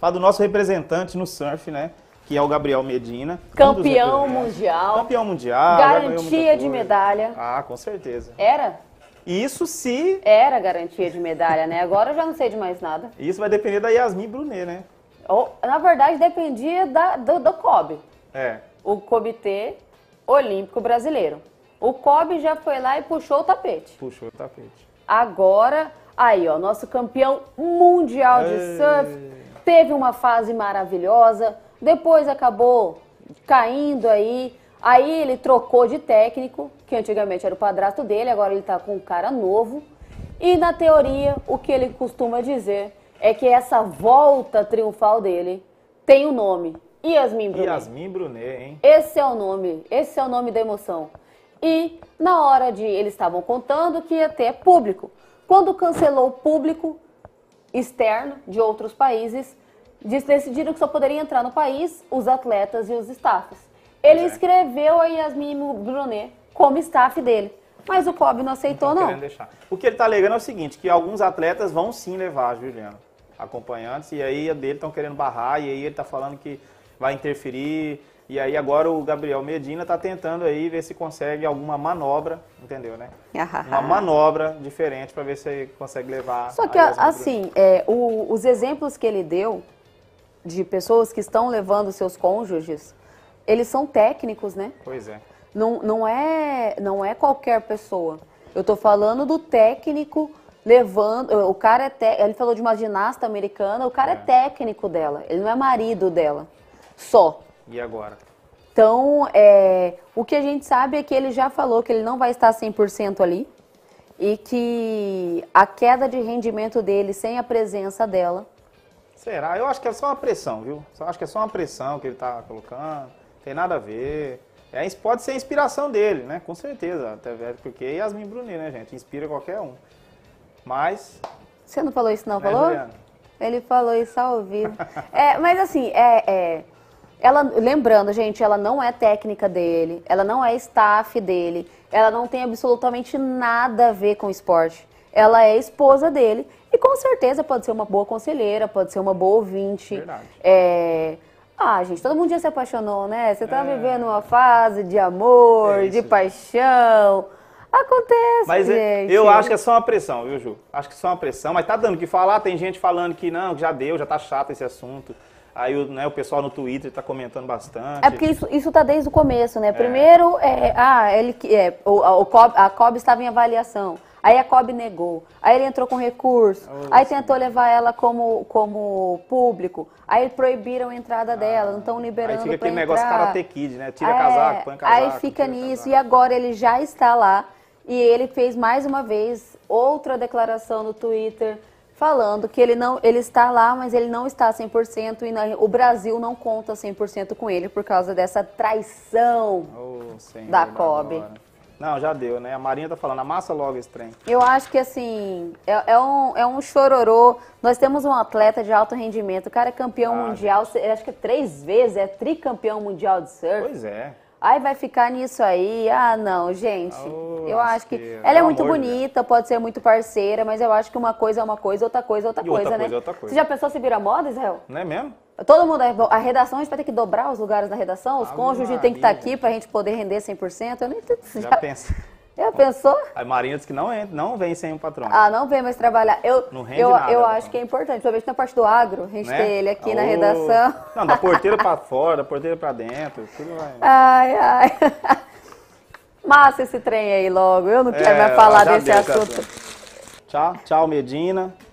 Falar do nosso representante no surf, né? Que é o Gabriel Medina. Campeão um mundial. Campeão mundial. Garantia de medalha. Ah, com certeza. Era? Isso se. Era garantia de medalha, né? Agora eu já não sei de mais nada. Isso vai depender da Yasmin Brunet, né? Ou, oh, na verdade, dependia da, do, do COB. É. O Comitê Olímpico Brasileiro. O COB já foi lá e puxou o tapete. Puxou o tapete. Agora, aí, ó, nosso campeão mundial de Ei. surf teve uma fase maravilhosa, depois acabou caindo aí. Aí ele trocou de técnico, que antigamente era o padrasto dele, agora ele está com um cara novo. E na teoria, o que ele costuma dizer é que essa volta triunfal dele tem o um nome. Yasmin Brunet. Yasmin Brunet, hein? Esse é o nome, esse é o nome da emoção. E na hora de eles estavam contando que ia ter público. Quando cancelou o público externo de outros países, Diz, decidiram que só poderiam entrar no país os atletas e os staffs. Ele Exato. É. escreveu a Yasmin Brunet como staff dele. Mas o COB não aceitou, não. não. O que ele está alegando é o seguinte, que alguns atletas vão sim levar, Juliano, acompanhantes, e aí a dele estão querendo barrar, e aí ele está falando que vai interferir, e aí agora o Gabriel Medina está tentando aí ver se consegue alguma manobra, entendeu, né? Ah, ah, uma ah. manobra diferente para ver se consegue levar. Só que a, assim, é, o, os exemplos que ele deu de pessoas que estão levando seus cônjuges, eles são técnicos, né? Pois é. Não, não, é, não é qualquer pessoa. Eu estou falando do técnico levando. O cara é te, Ele falou de uma ginasta americana, o cara é. é técnico dela, ele não é marido dela. Só. E agora? Então, é, o que a gente sabe é que ele já falou que ele não vai estar 100% ali e que a queda de rendimento dele sem a presença dela Será? Eu acho que é só uma pressão, viu? Eu acho que é só uma pressão que ele tá colocando. tem nada a ver. É, pode ser a inspiração dele, né? Com certeza, até velho, é, porque é Yasmin Brunet, né, gente? Inspira qualquer um. Mas. Você não falou isso, não, né, falou? Juliana? Ele falou isso ao vivo. é, mas assim, é, é, ela, lembrando, gente, ela não é técnica dele, ela não é staff dele, ela não tem absolutamente nada a ver com esporte. Ela é esposa dele com certeza pode ser uma boa conselheira, pode ser uma boa ouvinte. Verdade. É... Ah, gente, todo mundo já se apaixonou, né? Você tá é... vivendo uma fase de amor, é de paixão. Acontece, mas gente. Eu acho que é só uma pressão, viu, Ju? Acho que é só uma pressão, mas tá dando o que falar. Tem gente falando que não, já deu, já tá chato esse assunto. Aí né, o pessoal no Twitter está comentando bastante. É porque isso, isso tá desde o começo, né? É. Primeiro, é, ah, ele, é, o, a, a COB estava em avaliação. Aí a COB negou. Aí ele entrou com recurso. Oh, aí sim. tentou levar ela como, como público. Aí proibiram a entrada ah, dela, não estão liberando Aí fica aquele negócio Karate Kid, né? Tira é, casaco, põe casaco. Aí fica nisso. Casaco. E agora ele já está lá. E ele fez mais uma vez outra declaração no Twitter falando que ele não ele está lá, mas ele não está 100% e não, o Brasil não conta 100% com ele por causa dessa traição oh, da COB. Agora. Não, já deu, né? A Marinha tá falando, amassa logo esse trem. Eu acho que, assim, é, é um, é um chororô. Nós temos um atleta de alto rendimento, o cara é campeão ah, mundial, acho que é três vezes, é tricampeão mundial de surf. Pois é. Aí vai ficar nisso aí. Ah, não, gente. Oh, eu acho que. que ela é muito bonita, pode ser muito parceira, mas eu acho que uma coisa é uma coisa, outra coisa é outra, outra coisa, né? coisa, né? Outra coisa. Você já pensou se vira moda, Israel? Não é mesmo? Todo mundo, é a redação, a gente vai ter que dobrar os lugares da redação, os ah, cônjuges têm que estar tá aqui para a gente poder render 100%. Eu nem já, já pensa. Já pensou? A Marinha disse que não, entra, não vem sem um patrão. Ah, não vem mais trabalhar. Eu, não rende eu, nada, eu acho que é importante, principalmente na parte do agro, a gente né? ter ele aqui na redação. Não, da porteira para fora, da porteira para dentro, tudo vai. Ai, ai. Massa esse trem aí logo, eu não quero é, mais falar desse assunto. Tchau, tchau Medina.